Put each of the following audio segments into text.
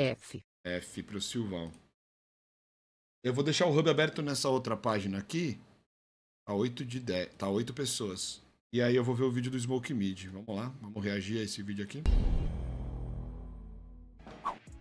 F. F para o Silvão. Eu vou deixar o hub aberto nessa outra página aqui. Tá 8 de 10. Tá 8 pessoas. E aí eu vou ver o vídeo do Smoke Mid. Vamos lá, vamos reagir a esse vídeo aqui.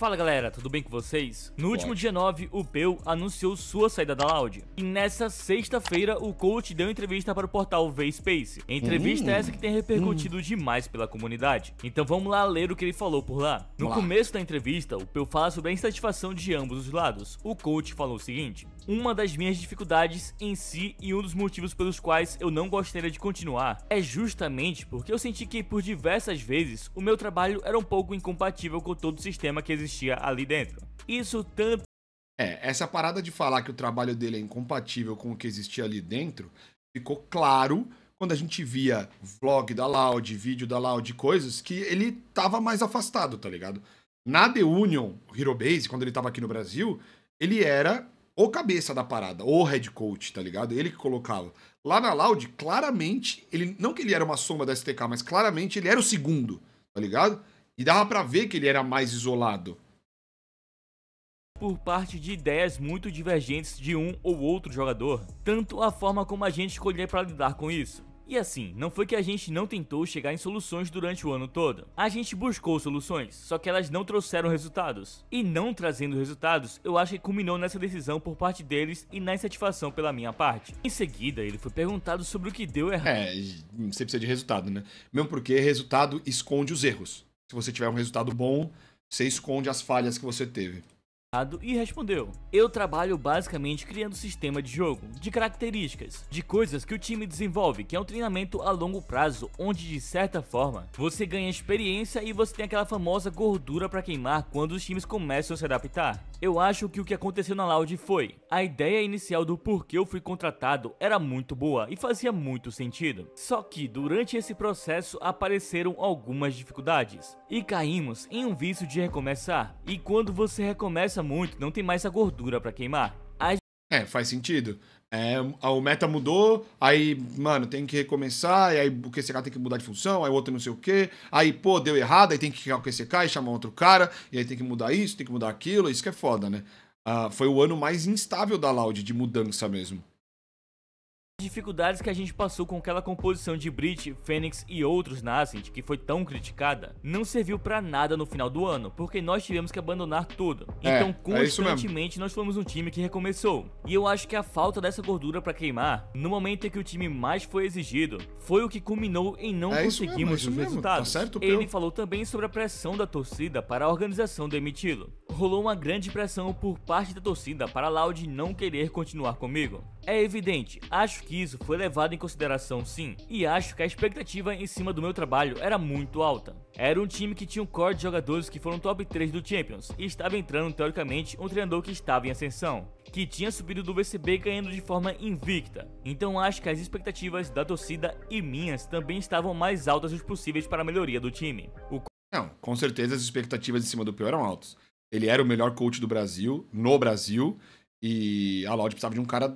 Fala galera, tudo bem com vocês? No último dia 9, o Peu anunciou sua saída da Loud. E nessa sexta-feira, o coach deu entrevista para o portal V-Space. Entrevista hum, essa que tem repercutido hum. demais pela comunidade. Então vamos lá ler o que ele falou por lá. No começo da entrevista, o Peu fala sobre a insatisfação de ambos os lados. O coach falou o seguinte: Uma das minhas dificuldades em si e um dos motivos pelos quais eu não gostaria de continuar é justamente porque eu senti que por diversas vezes o meu trabalho era um pouco incompatível com todo o sistema que existe existia ali dentro. Isso tanto. É, essa parada de falar que o trabalho dele é incompatível com o que existia ali dentro ficou claro quando a gente via vlog da Loud, vídeo da Loud, coisas, que ele tava mais afastado, tá ligado? Na The Union, Hero Base, quando ele tava aqui no Brasil, ele era o cabeça da parada, o head coach, tá ligado? Ele que colocava. Lá na Loud, claramente, ele não que ele era uma sombra da STK, mas claramente ele era o segundo, tá ligado? E dava para ver que ele era mais isolado. Por parte de ideias muito divergentes de um ou outro jogador, tanto a forma como a gente escolher para lidar com isso. E assim, não foi que a gente não tentou chegar em soluções durante o ano todo. A gente buscou soluções, só que elas não trouxeram resultados. E não trazendo resultados, eu acho que culminou nessa decisão por parte deles e na insatisfação pela minha parte. Em seguida, ele foi perguntado sobre o que deu errado. É, você precisa de resultado, né? Mesmo porque resultado esconde os erros se você tiver um resultado bom, você esconde as falhas que você teve e respondeu: Eu trabalho basicamente criando sistema de jogo, de características, de coisas que o time desenvolve, que é um treinamento a longo prazo, onde de certa forma você ganha experiência e você tem aquela famosa gordura para queimar quando os times começam a se adaptar. Eu acho que o que aconteceu na Loud foi: a ideia inicial do porquê eu fui contratado era muito boa e fazia muito sentido. Só que durante esse processo apareceram algumas dificuldades e caímos em um vício de recomeçar. E quando você recomeça muito, não tem mais a gordura para queimar. Aí... É, faz sentido. É, o meta mudou, aí, mano, tem que recomeçar, e aí o QCK tem que mudar de função, aí o outro não sei o quê, aí, pô, deu errado, aí tem que criar o QCK e chamar outro cara, e aí tem que mudar isso, tem que mudar aquilo, isso que é foda, né? Ah, foi o ano mais instável da Loud de mudança mesmo dificuldades que a gente passou com aquela composição de Brit, Fênix e outros Nascent, que foi tão criticada, não serviu para nada no final do ano, porque nós tivemos que abandonar tudo. É, então, é constantemente, é nós fomos um time que recomeçou. E eu acho que a falta dessa gordura para queimar, no momento em que o time mais foi exigido, foi o que culminou em não é conseguirmos é tá o os resultados. Tá certo, Ele falou também sobre a pressão da torcida para a organização demiti-lo rolou uma grande pressão por parte da torcida para Loud não querer continuar comigo. É evidente, acho que isso foi levado em consideração sim, e acho que a expectativa em cima do meu trabalho era muito alta. Era um time que tinha um core de jogadores que foram top 3 do Champions, e estava entrando teoricamente um treinador que estava em ascensão, que tinha subido do VCB ganhando de forma invicta. Então acho que as expectativas da torcida e minhas também estavam mais altas que possíveis para a melhoria do time. O... Não, com certeza as expectativas em cima do pior eram altas. Ele era o melhor coach do Brasil, no Brasil, e a Loud precisava de um cara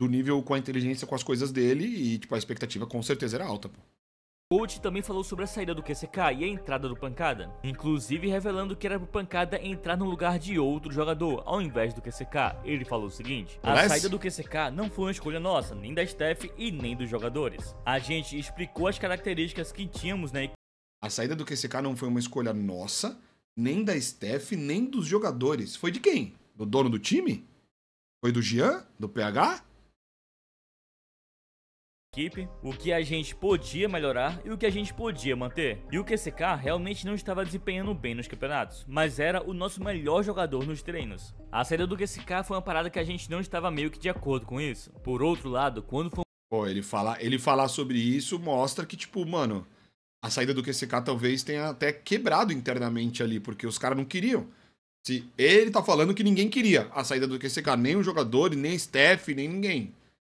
do nível com a inteligência, com as coisas dele, e tipo, a expectativa com certeza era alta, pô. Coach também falou sobre a saída do QCK e a entrada do Pancada, inclusive revelando que era pro Pancada entrar no lugar de outro jogador, ao invés do QCK. Ele falou o seguinte, a saída do QCK não foi uma escolha nossa, nem da Steph e nem dos jogadores. A gente explicou as características que tínhamos né? A saída do QCK não foi uma escolha nossa, nem da Steph, nem dos jogadores. Foi de quem? Do dono do time? Foi do Jean? Do PH? equipe, o que a gente podia melhorar e o que a gente podia manter. E o QCK realmente não estava desempenhando bem nos campeonatos, mas era o nosso melhor jogador nos treinos. A saída do QCK foi uma parada que a gente não estava meio que de acordo com isso. Por outro lado, quando foi Pô, ele falar, ele falar sobre isso mostra que, tipo, mano, a saída do QCK talvez tenha até quebrado internamente ali, porque os caras não queriam. Se ele tá falando que ninguém queria a saída do QCK, nem o jogador, nem a Steph, nem ninguém.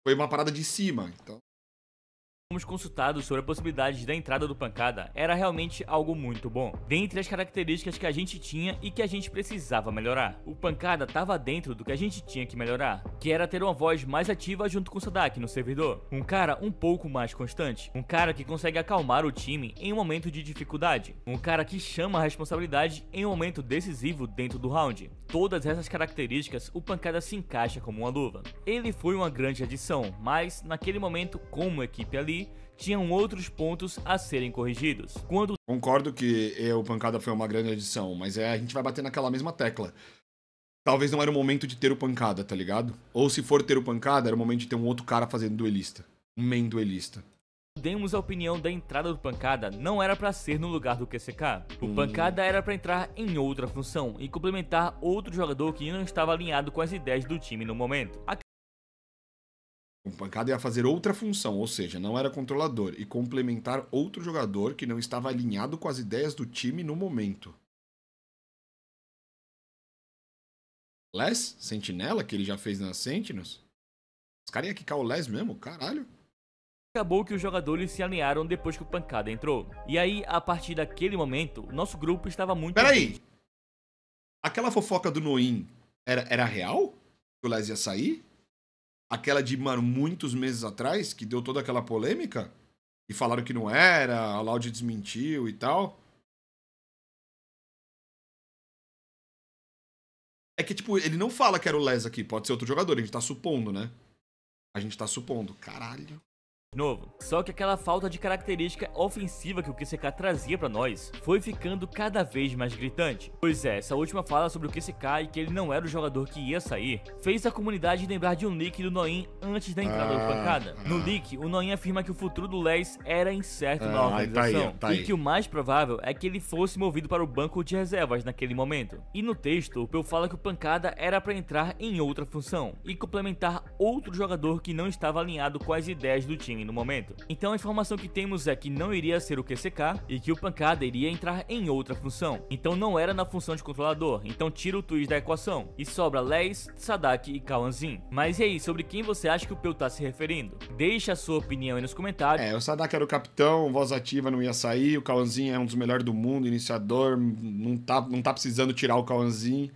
Foi uma parada de cima. Então, fomos consultados sobre a possibilidade da entrada do Pancada era realmente algo muito bom, dentre as características que a gente tinha e que a gente precisava melhorar. O Pancada estava dentro do que a gente tinha que melhorar, que era ter uma voz mais ativa junto com o Sadak no servidor, um cara um pouco mais constante, um cara que consegue acalmar o time em um momento de dificuldade, um cara que chama a responsabilidade em um momento decisivo dentro do round. Todas essas características o Pancada se encaixa como uma luva. Ele foi uma grande adição, mas naquele momento como equipe ali tinham outros pontos a serem corrigidos. Quando Concordo que é, o Pancada foi uma grande adição, mas é, a gente vai bater naquela mesma tecla. Talvez não era o momento de ter o Pancada, tá ligado? Ou se for ter o Pancada, era o momento de ter um outro cara fazendo duelista. Um main duelista. Demos a opinião da entrada do Pancada não era para ser no lugar do QCK. O hum. Pancada era para entrar em outra função e complementar outro jogador que não estava alinhado com as ideias do time no momento bancada ia fazer outra função, ou seja, não era controlador, e complementar outro jogador que não estava alinhado com as ideias do time no momento. Les, Sentinela, que ele já fez na Sentinels? Os caras iam quicar o Les mesmo? Caralho. Acabou que os jogadores se alinharam depois que o pancada entrou. E aí, a partir daquele momento, nosso grupo estava muito. Peraí! Aquela fofoca do Noin era, era real? Que o Les ia sair? aquela de, mano, muitos meses atrás, que deu toda aquela polêmica, e falaram que não era, a Loud desmentiu e tal. É que, tipo, ele não fala que era o Les aqui, pode ser outro jogador, a gente tá supondo, né? A gente tá supondo. Caralho novo. Só que aquela falta de característica ofensiva que o QCK trazia para nós foi ficando cada vez mais gritante. Pois é, essa última fala sobre o QCK e que ele não era o jogador que ia sair fez a comunidade lembrar de um leak do Noin antes da entrada ah, do pancada. No ah. leak, o Noin afirma que o futuro do Les era incerto ah, na organização tá aí, tá e que o mais provável é que ele fosse movido para o banco de reservas naquele momento. E no texto, o Peu fala que o pancada era para entrar em outra função e complementar outro jogador que não estava alinhado com as ideias do time no momento. Então a informação que temos é que não iria ser o QCK e que o Pancada iria entrar em outra função. Então não era na função de controlador, então tira o Twist da equação. E sobra Les, Sadak e Kawanzin. Mas e aí, sobre quem você acha que o Peu tá se referindo? Deixa a sua opinião aí nos comentários. É, o Sadak era o capitão, voz ativa não ia sair, o Kawanzin é um dos melhores do mundo, iniciador, não tá, não tá precisando tirar o Kawanzin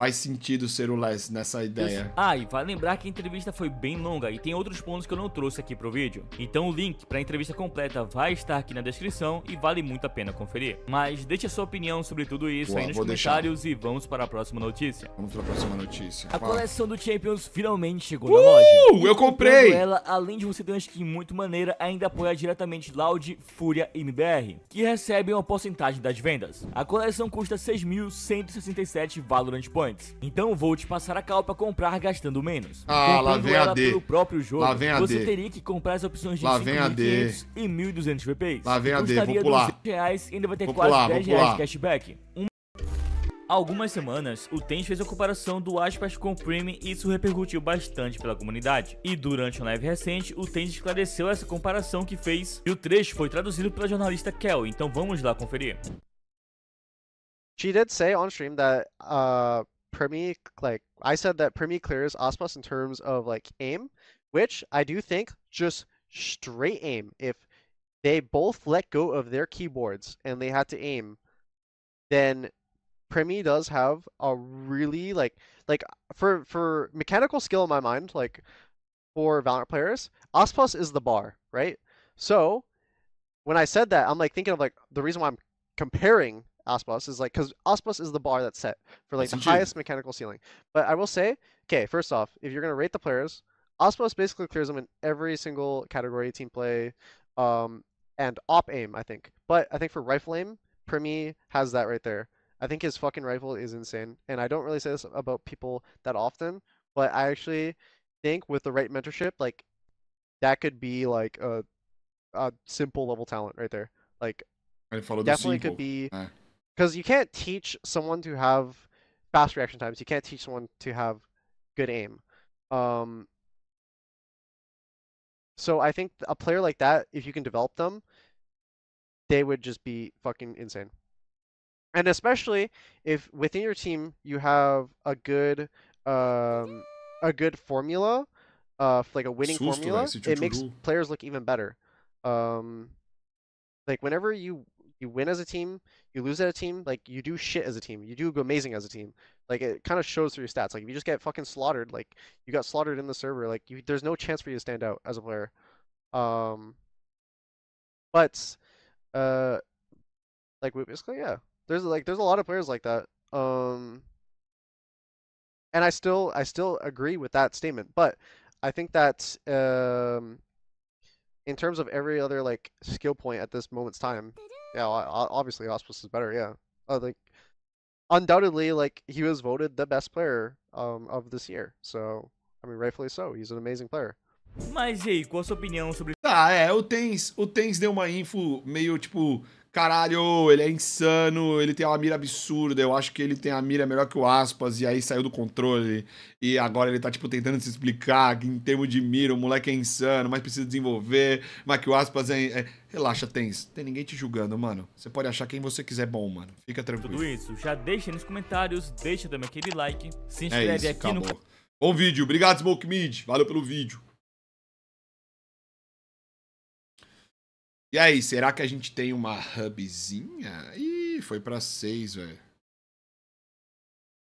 faz sentido ser o Les nessa ideia. Ah, e vale lembrar que a entrevista foi bem longa e tem outros pontos que eu não trouxe aqui pro vídeo. Então o link para a entrevista completa vai estar aqui na descrição e vale muito a pena conferir. Mas deixe a sua opinião sobre tudo isso Boa, aí nos comentários deixar. e vamos para a próxima notícia. Vamos para a próxima notícia. A coleção do Champions finalmente chegou uh, na loja. Uh, eu comprei! Ela, além de você ter uma skin muito maneira, ainda apoia diretamente Loud, Fúria e MBR, que recebem uma porcentagem das vendas. A coleção custa 6.167 Valorant Points antes. Então vou te passar a cal para comprar gastando menos. Ah, Comprando lá vem a D. pelo próprio jogo, lá vem a você D. teria que comprar as opções de 500 e 1.200 VPs. Lá vem a D, vou então, pular. Reais, ainda vai ter vou quase pular, 10 reais de cashback. Um algumas semanas, o Tens fez a comparação do Aspas com o Prime e isso repercutiu bastante pela comunidade. E durante um live recente, o Tens esclareceu essa comparação que fez e o trecho foi traduzido pela jornalista Kel, então vamos lá conferir. She did say on stream that uh, Premi like I said that Premi clears Osmos in terms of like aim, which I do think just straight aim. If they both let go of their keyboards and they had to aim, then Premi does have a really like like for for mechanical skill in my mind, like for Valorant players, Ospos is the bar, right? So when I said that, I'm like thinking of like the reason why I'm comparing Ospos is like because Ospos is the bar that's set for like the highest mechanical ceiling. But I will say, okay, first off, if you're gonna rate the players, Ospos basically clears them in every single category: team play, um, and op aim. I think, but I think for rifle aim, Primi has that right there. I think his fucking rifle is insane, and I don't really say this about people that often, but I actually think with the right mentorship, like that could be like a, a simple level talent right there. Like definitely could be yeah because you can't teach someone to have fast reaction times. You can't teach someone to have good aim. Um, so I think a player like that, if you can develop them, they would just be fucking insane. And especially if within your team you have a good um, a good formula, uh, like a winning formula, it makes players look even better. Um, like whenever you you win as a team, you lose as a team, like you do shit as a team, you do amazing as a team. Like it kind of shows through your stats. Like if you just get fucking slaughtered, like you got slaughtered in the server, like you, there's no chance for you to stand out as a player. Um, but uh, like we basically yeah, there's like there's a lot of players like that. Um, and I still I still agree with that statement, but I think that um, in terms of every other like skill point at this moment's time. Yeah, obviously Hospice is better. Yeah, uh, I think undoubtedly, like he was voted the best player um, of this year. So I mean, rightfully so. He's an amazing player. Mas e aí, qual a sua opinião sobre. ah, é, o Tens, o Tens deu uma info meio tipo caralho, ele é insano, ele tem uma mira absurda, eu acho que ele tem a mira melhor que o Aspas, e aí saiu do controle, e agora ele tá, tipo, tentando se explicar que em termos de mira o moleque é insano, mas precisa desenvolver, mas que o Aspas é... é... Relaxa, Tens, tem ninguém te julgando, mano, você pode achar quem você quiser bom, mano, fica tranquilo. Tudo isso, já deixa nos comentários, deixa também aquele like, se é inscreve é isso, aqui acabou. no... Bom vídeo, obrigado Smoke Mid, valeu pelo vídeo. E aí, será que a gente tem uma hubzinha? Ih, foi para seis, velho.